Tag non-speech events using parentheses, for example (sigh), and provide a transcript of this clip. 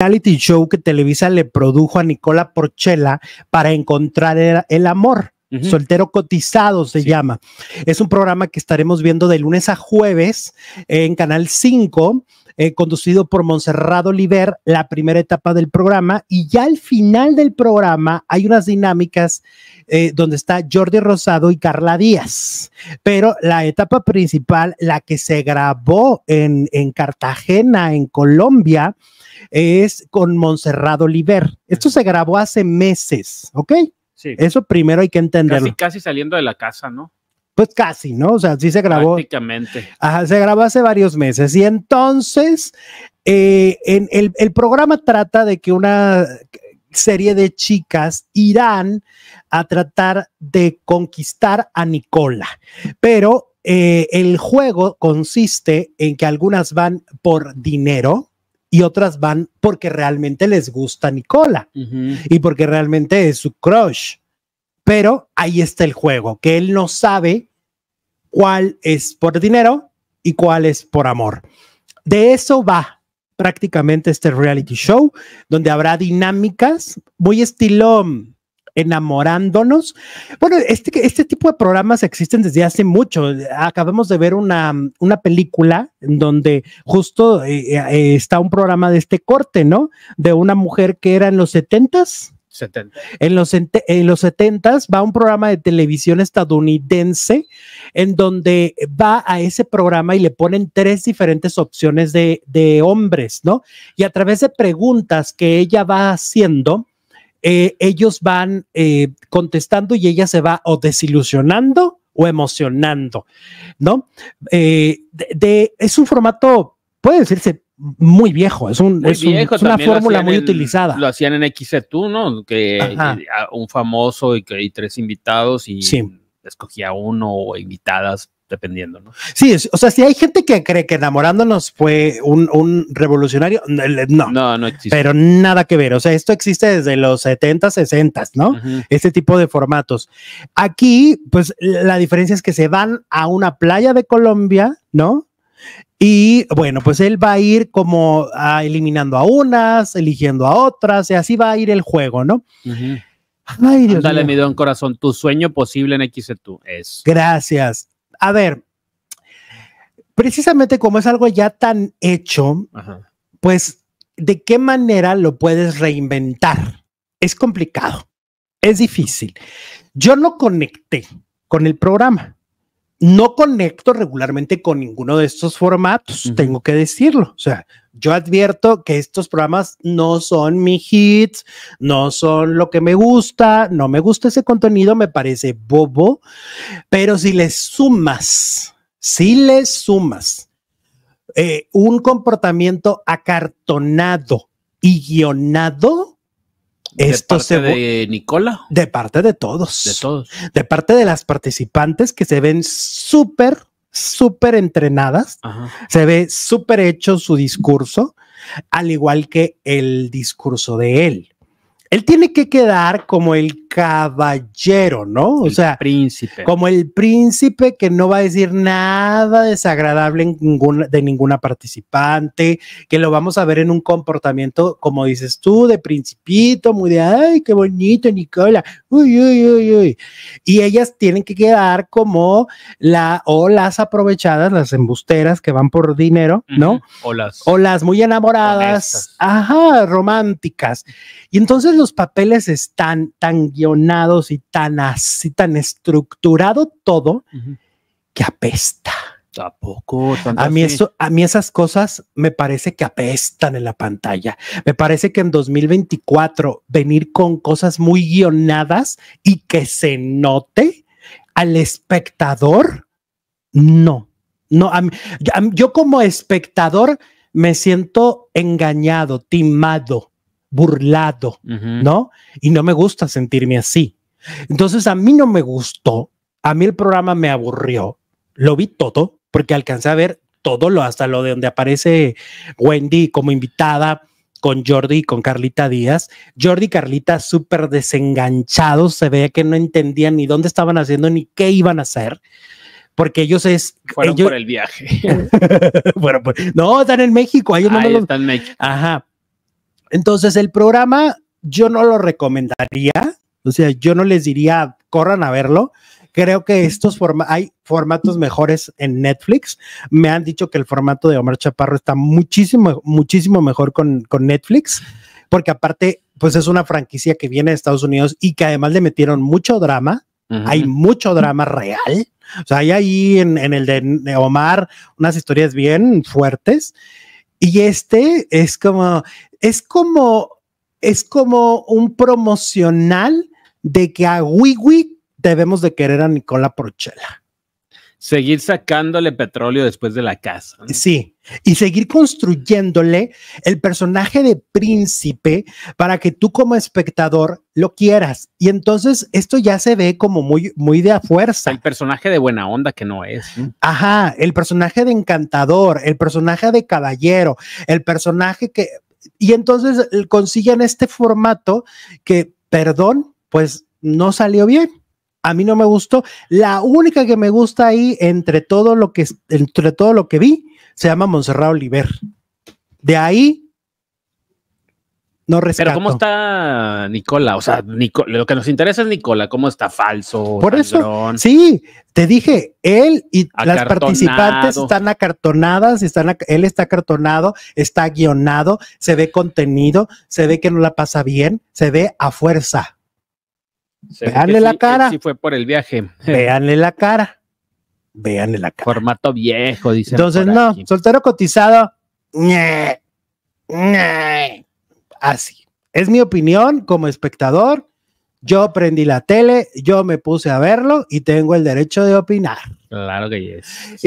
reality show que Televisa le produjo a Nicola Porchela para encontrar el amor. Soltero cotizado se llama. Es un programa que estaremos viendo de lunes a jueves en Canal 5 eh, conducido por Monserrado Oliver, la primera etapa del programa. Y ya al final del programa hay unas dinámicas eh, donde está Jordi Rosado y Carla Díaz. Pero la etapa principal, la que se grabó en, Cartagena, en Colombia, es con Monserrado Oliver. Esto se grabó hace meses, ¿ok? Sí. Eso primero hay que entenderlo. casi saliendo de la casa, ¿no? Pues casi, ¿no? O sea, sí se grabó. Prácticamente. Ajá, se grabó hace varios meses. Y entonces, eh, el, programa trata de que una serie de chicas irán a tratar de conquistar a Nicola, pero eh, el juego consiste en que algunas van por dinero y otras van porque realmente les gusta Nicola y porque realmente es su crush. Pero ahí está el juego, que él no sabe cuál es por dinero y cuál es por amor. De eso va prácticamente este reality show, donde habrá dinámicas muy estilo mm, enamorándonos. Bueno, este, este, tipo de programas existen desde hace mucho. Acabamos de ver una, mm, película en donde justo eh, eh, está un programa de este corte, ¿no? De una mujer que era en los setentas en los, en 70 va a un programa de televisión estadounidense en donde va a ese programa y le ponen tres diferentes opciones de, hombres, ¿no? Y a través de preguntas que ella va haciendo, eh, ellos van eh, contestando y ella se va o desilusionando o emocionando, ¿no? Eh, es un formato, puede decirse, muy viejo, es, un, una fórmula muy utilizada. Lo hacían en XZ1, e ¿no? Que un famoso y, que, hay tres invitados y escogía uno o invitadas dependiendo, ¿no? Sí, o sea, si hay gente que cree que enamorándonos fue un, revolucionario, no. No, no existe. Pero nada que ver, o sea, esto existe desde los 70, 60, ¿no? Este tipo de formatos. Aquí, pues la diferencia es que se van a una playa de Colombia, ¿no? Y bueno, pues él va a ir como ah, eliminando a unas, eligiendo a otras, y así va a ir el juego, ¿no? Dios Dale, mi don corazón, tu sueño posible en XTU es. Gracias. A ver, precisamente como es algo ya tan hecho, pues, ¿de qué manera lo puedes reinventar? Es complicado, es difícil. Yo no conecté con el programa no conecto regularmente con ninguno de estos formatos, tengo que decirlo. O sea, yo advierto que estos programas no son mi hits, no son lo que me gusta, no me gusta ese contenido, me parece bobo, pero si le sumas, si le sumas eh, un comportamiento acartonado y guionado, esto se de Nicola. De parte de todos. De todos. De parte de las participantes que se ven súper, súper entrenadas. Se ve súper hecho su discurso, al igual que el discurso de él. Él tiene que quedar como el caballero, ¿no? o sea, príncipe. Como el príncipe que no va a decir nada desagradable de ninguna participante, que lo vamos a ver en un comportamiento, como dices tú, de principito, muy de, ay, qué bonito, Nicola, uy, uy, uy, uy. Y ellas tienen que quedar como la o las aprovechadas, las embusteras que van por dinero, ¿no? O las. O las muy enamoradas, ajá, románticas. Y entonces los papeles están tan guionados y tan así, tan estructurado todo, que apesta. Tampoco. A mí, eso, a mí esas cosas me parece que apestan en la pantalla. Me parece que en 2024 venir con cosas muy guionadas y que se note al espectador, no. No, yo como espectador me siento engañado, timado burlado, ¿no? Y no me gusta sentirme así. Entonces a mí no me gustó, a mí el programa me aburrió, lo vi todo, porque alcancé a ver todo lo, hasta lo de donde aparece Wendy como invitada con Jordi y con Carlita Díaz. Jordi y Carlita súper desenganchados, se veía que no entendían ni dónde estaban haciendo ni qué iban a hacer porque ellos es. Fueron por el viaje. (laughs) Pues, no, están en México. Ellos ah, están en México. Ajá. Entonces, el programa yo no lo recomendaría, o sea, yo no les diría, corran a verlo. Creo que estos hay formatos mejores en Netflix. Me han dicho que el formato de Omar Chaparro está muchísimo, muchísimo mejor con, con Netflix, porque aparte, pues es una franquicia que viene de Estados Unidos y que además le metieron mucho drama. Hay mucho drama real. O sea, hay ahí en, en el de Omar unas historias bien fuertes y este es como, es como, es como un promocional de que a Wiwi debemos de querer a Nicola Porchela seguir sacándole petróleo después de la casa. Sí, y seguir construyéndole el personaje de príncipe para que tú como espectador lo quieras. Y entonces esto ya se ve como muy, muy de a fuerza. El personaje de buena onda que no es. Ajá, el personaje de encantador, el personaje de caballero, el personaje que... Y entonces eh, consiguen este formato que, perdón, pues no salió bien a mí no me gustó. La única que me gusta ahí entre todo lo que entre todo lo que vi se llama Monserrat Oliver. De ahí no rescato. Pero cómo está Nicola, o sea, lo que nos interesa es Nicola, cómo está falso. Por eso, sí, te dije, él y las participantes están acartonadas, están, él está acartonado, está guionado, se ve contenido, se ve que no la pasa bien, se ve a fuerza. Veanle la cara. Sí, fue por el viaje. (laughs) Veanle la cara. Veanle la cara. Formato viejo, dice. Entonces, no, soltero cotizado. Así. Es mi opinión como espectador. Yo prendí la tele, yo me puse a verlo y tengo el derecho de opinar. Claro que sí